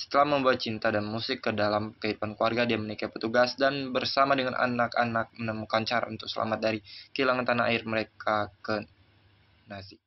Setelah membawa cinta dan musik ke dalam kehidupan keluarga, dia menikahi petugas dan bersama dengan anak-anak menemukan cara untuk selamat dari kehilangan tanah air mereka ke Nazi.